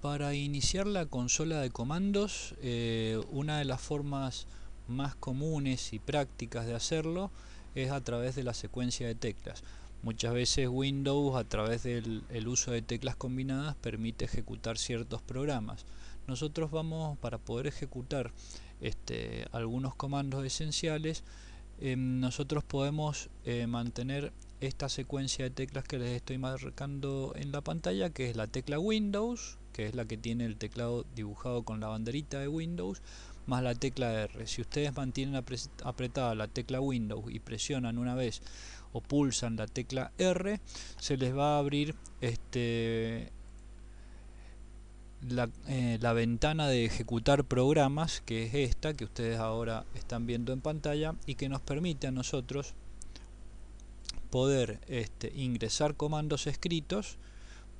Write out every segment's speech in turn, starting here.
Para iniciar la consola de comandos, eh, una de las formas más comunes y prácticas de hacerlo es a través de la secuencia de teclas. Muchas veces Windows a través del uso de teclas combinadas permite ejecutar ciertos programas. Nosotros vamos para poder ejecutar este, algunos comandos esenciales, em, nosotros podemos eh, mantener esta secuencia de teclas que les estoy marcando en la pantalla, que es la tecla Windows, que es la que tiene el teclado dibujado con la banderita de Windows, más la tecla R. Si ustedes mantienen apretada la tecla Windows y presionan una vez o pulsan la tecla R, se les va a abrir este, eh, la, ventana de ejecutar programas, que es esta que ustedes ahora están viendo en pantalla y que nos permite a nosotros poder este, ingresar comandos escritos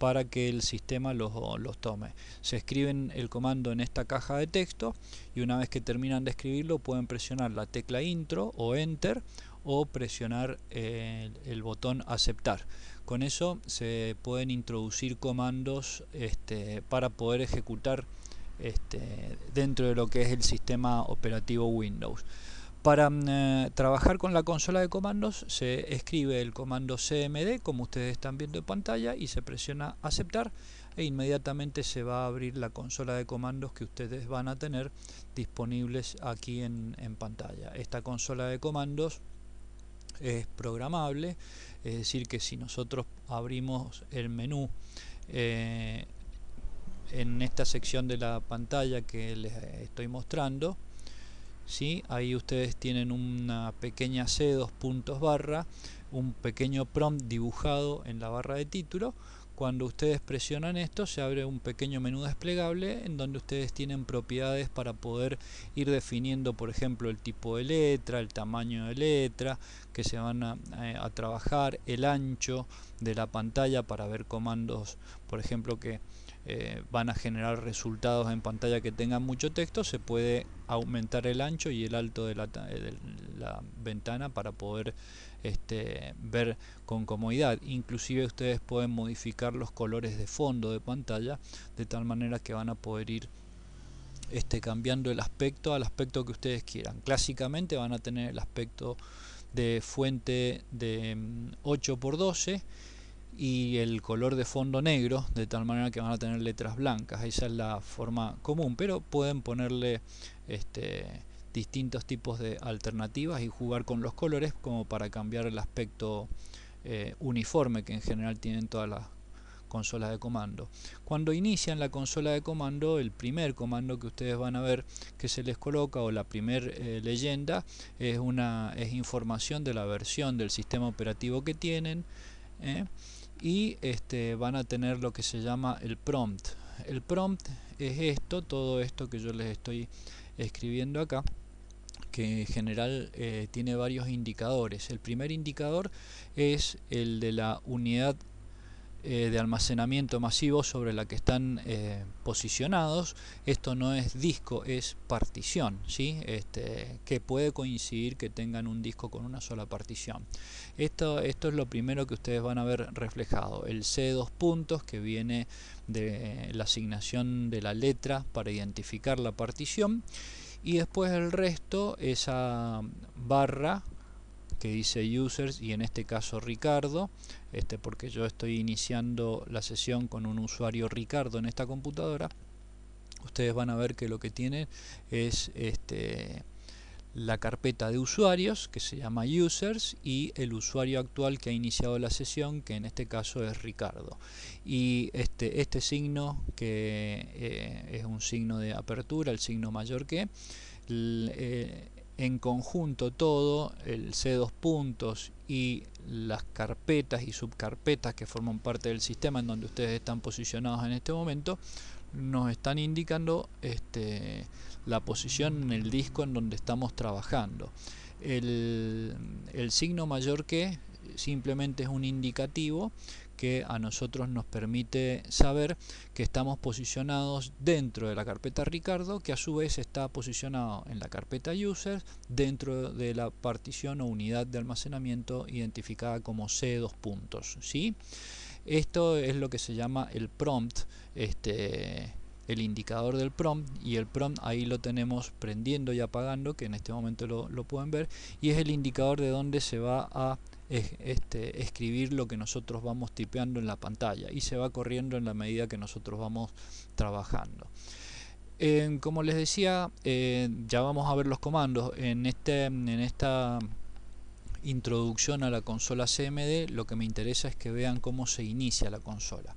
para que el sistema los, tome. Se escriben el comando en esta caja de texto y una vez que terminan de escribirlo pueden presionar la tecla intro o enter o presionar eh, el botón aceptar. Con eso se pueden introducir comandos este, para poder ejecutar este, dentro de lo que es el sistema operativo Windows. Para mm, eh, trabajar con la consola de comandos se escribe el comando cmd como ustedes están viendo en pantalla y se presiona aceptar e inmediatamente se va a abrir la consola de comandos que ustedes van a tener disponibles aquí en, pantalla. Esta consola de comandos es programable, es decir que si nosotros abrimos el menú eh, en esta sección de la pantalla que les estoy mostrando, ¿sí? ahí ustedes tienen una pequeña C, dos puntos barra, un pequeño prompt dibujado en la barra de título. Cuando ustedes presionan esto se abre un pequeño menú desplegable en donde ustedes tienen propiedades para poder ir definiendo por ejemplo el tipo de letra, el tamaño de letra que se van a eh, trabajar, el ancho de la pantalla para ver comandos por ejemplo que eh, van a generar resultados en pantalla que tengan mucho texto, se puede aumentar el ancho y el alto de la, eh, ventana para poder este, ver con comodidad. Inclusive ustedes pueden modificar los colores de fondo de pantalla de tal manera que van a poder ir este, cambiando el aspecto al aspecto que ustedes quieran. Clásicamente van a tener el aspecto de fuente de 8x12 mm, y el color de fondo negro, de tal manera que van a tener letras blancas. Esa es la forma común, pero pueden ponerle este, distintos tipos de alternativas y jugar con los colores como para cambiar el aspecto eh, uniforme que en general tienen todas las consolas de comando. Cuando inician la consola de comando, el primer comando que ustedes van a ver que se les coloca o la primer eh, leyenda es una es información de la versión del sistema operativo que tienen. ¿eh? y este, van a tener lo que se llama el prompt. El prompt es esto, todo esto que yo les estoy escribiendo acá que en general eh, tiene varios indicadores. El primer indicador es el de la unidad eh, de almacenamiento masivo sobre la que están eh, posicionados. Esto no es disco, es partición, ¿sí? Este, que puede coincidir que tengan un disco con una sola partición. Esto, esto es lo primero que ustedes van a ver reflejado. El C dos puntos que viene de eh, la asignación de la letra para identificar la partición. Y después el resto, esa barra que dice users y en este caso Ricardo, este porque yo estoy iniciando la sesión con un usuario Ricardo en esta computadora, ustedes van a ver que lo que tiene es este, la carpeta de usuarios que se llama users y el usuario actual que ha iniciado la sesión que en este caso es Ricardo y este, este signo que eh, es un signo de apertura, el signo mayor que eh, en conjunto todo, el C2 puntos y las carpetas y subcarpetas que forman parte del sistema en donde ustedes están posicionados en este momento, nos están indicando este, la posición en el disco en donde estamos trabajando. El, el signo mayor que simplemente es un indicativo que a nosotros nos permite saber que estamos posicionados dentro de la carpeta Ricardo, que a su vez está posicionado en la carpeta Users dentro de la partición o unidad de almacenamiento identificada como C2 puntos. ¿sí? Esto es lo que se llama el prompt, este, el indicador del prompt y el prompt ahí lo tenemos prendiendo y apagando, que en este momento lo, lo pueden ver, y es el indicador de dónde se va a es, este, escribir lo que nosotros vamos tipeando en la pantalla y se va corriendo en la medida que nosotros vamos trabajando. como les decía, eh, ya vamos a ver los comandos. En, este, en esta introducción a la consola CMD, lo que me interesa es que vean cómo se inicia la consola.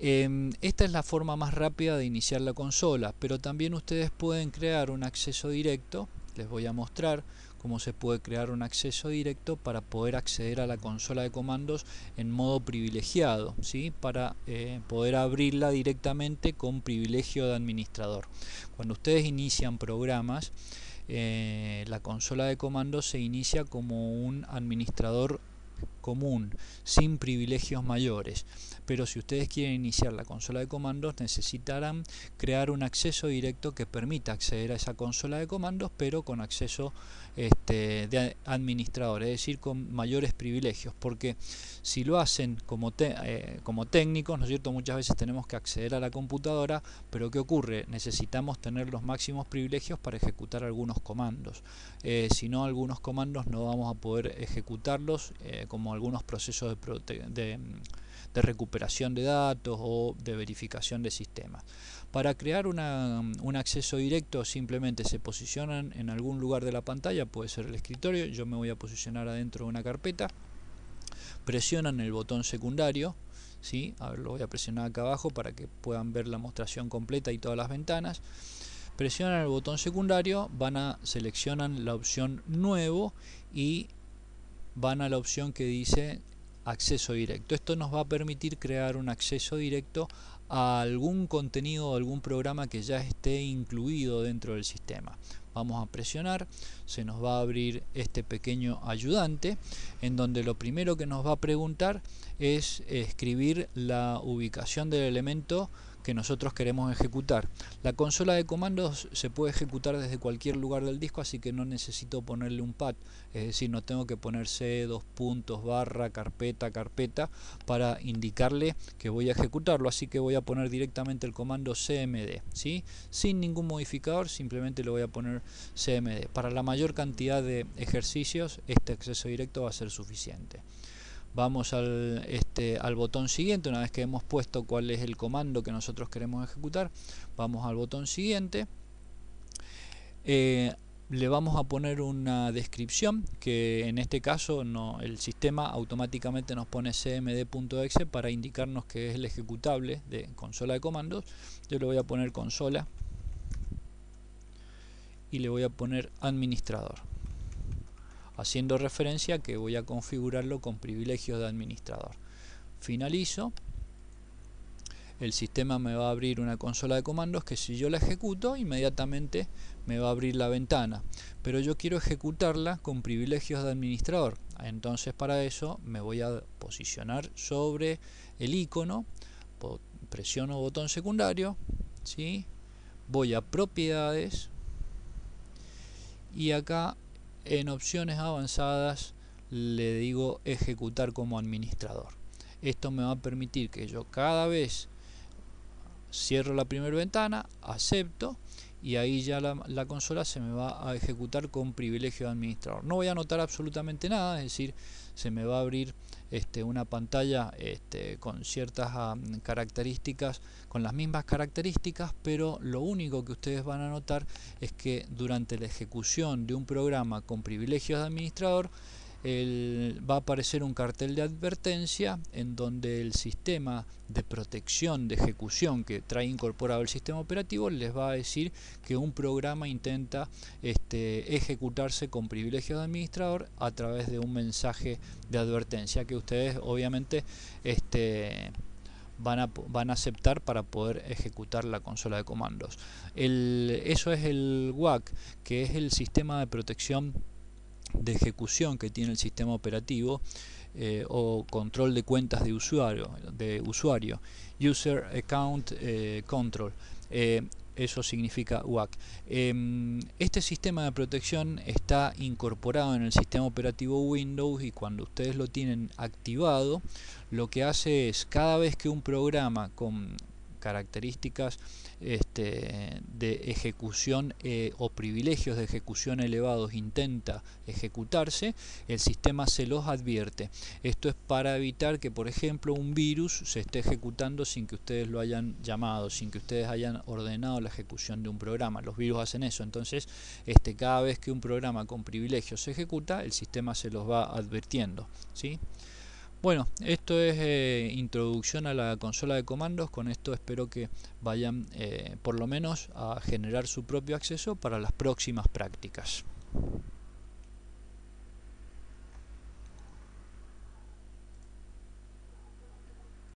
Em, esta es la forma más rápida de iniciar la consola, pero también ustedes pueden crear un acceso directo, les voy a mostrar cómo se puede crear un acceso directo para poder acceder a la consola de comandos en modo privilegiado, ¿sí? para eh, poder abrirla directamente con privilegio de administrador. Cuando ustedes inician programas, eh, la consola de comandos se inicia como un administrador común, sin privilegios mayores. Pero si ustedes quieren iniciar la consola de comandos, necesitarán crear un acceso directo que permita acceder a esa consola de comandos, pero con acceso este, de administrador, es decir, con mayores privilegios. Porque si lo hacen como, eh, como técnicos, ¿no es cierto? Muchas veces tenemos que acceder a la computadora, pero ¿qué ocurre? Necesitamos tener los máximos privilegios para ejecutar algunos comandos. Eh, si no, algunos comandos no vamos a poder ejecutarlos. Eh, eh, como algunos procesos de, recuperación de datos o de verificación de sistemas. Para crear un acceso directo simplemente se posicionan en algún lugar de la pantalla, puede ser el escritorio, yo me voy a posicionar adentro de una carpeta, presionan el botón secundario, ¿sí? lo voy a presionar acá abajo para que puedan ver la mostración completa y todas las ventanas, presionan el botón secundario, van a seleccionan la opción nuevo y van a la opción que dice acceso directo. Esto nos va a permitir crear un acceso directo a algún contenido o algún programa que ya esté incluido dentro del sistema. Vamos a presionar, se nos va a abrir este pequeño ayudante en donde lo primero que nos va a preguntar es escribir la ubicación del elemento que nosotros queremos ejecutar. La consola de comandos se puede ejecutar desde cualquier lugar del disco, así que no necesito ponerle un pad, es decir, no tengo que poner C, dos puntos, barra, carpeta, carpeta, para indicarle que voy a ejecutarlo, así que voy a poner directamente el comando cmd, ¿sí? sin ningún modificador, simplemente le voy a poner cmd. Para la mayor cantidad de ejercicios, este acceso directo va a ser suficiente vamos este, al, botón siguiente, una vez que hemos puesto cuál es el comando que nosotros queremos ejecutar, vamos al botón siguiente, eh, le vamos a poner una descripción que en este caso el sistema automáticamente nos pone cmd.exe para indicarnos que es el ejecutable de consola de comandos. Yo le voy a poner consola y le voy a poner administrador haciendo referencia que voy a configurarlo con privilegios de administrador. Finalizo. El sistema me va a abrir una consola de comandos que si yo la ejecuto inmediatamente me va a abrir la ventana. Pero yo quiero ejecutarla con privilegios de administrador. Entonces para eso me voy a posicionar sobre el icono. Presiono botón secundario. ¿sí? Voy a propiedades. Y acá en opciones avanzadas le digo ejecutar como administrador. Esto me va a permitir que yo cada vez cierro la primera ventana, acepto y ahí ya la, consola se me va a ejecutar con privilegio de administrador. No voy a notar absolutamente nada, es decir, se me va a abrir este, una pantalla este, con ciertas ah, características, con las mismas características, pero lo único que ustedes van a notar es que durante la ejecución de un programa con privilegios de administrador, va a aparecer un cartel de advertencia en donde el sistema de protección de ejecución que trae incorporado el sistema operativo les va a decir que un programa intenta este, ejecutarse con privilegio de administrador a través de un mensaje de advertencia que ustedes obviamente este, Van a, van a, aceptar para poder ejecutar la consola de comandos. El, eso es el WAC, que es el sistema de protección de ejecución que tiene el sistema operativo eh, o control de cuentas de usuario, de usuario User Account eh, Control. Eh, eso significa WAC em, este sistema de protección está incorporado en el sistema operativo Windows y cuando ustedes lo tienen activado, lo que hace es cada vez que un programa con características este, de ejecución eh, o privilegios de ejecución elevados intenta ejecutarse, el sistema se los advierte. Esto es para evitar que, por ejemplo, un virus se esté ejecutando sin que ustedes lo hayan llamado, sin que ustedes hayan ordenado la ejecución de un programa. Los virus hacen eso. Entonces, este, cada vez que un programa con privilegios se ejecuta, el sistema se los va advirtiendo. ¿sí? Bueno, esto es eh, introducción a la consola de comandos. Con esto espero que vayan eh, por lo menos a generar su propio acceso para las próximas prácticas.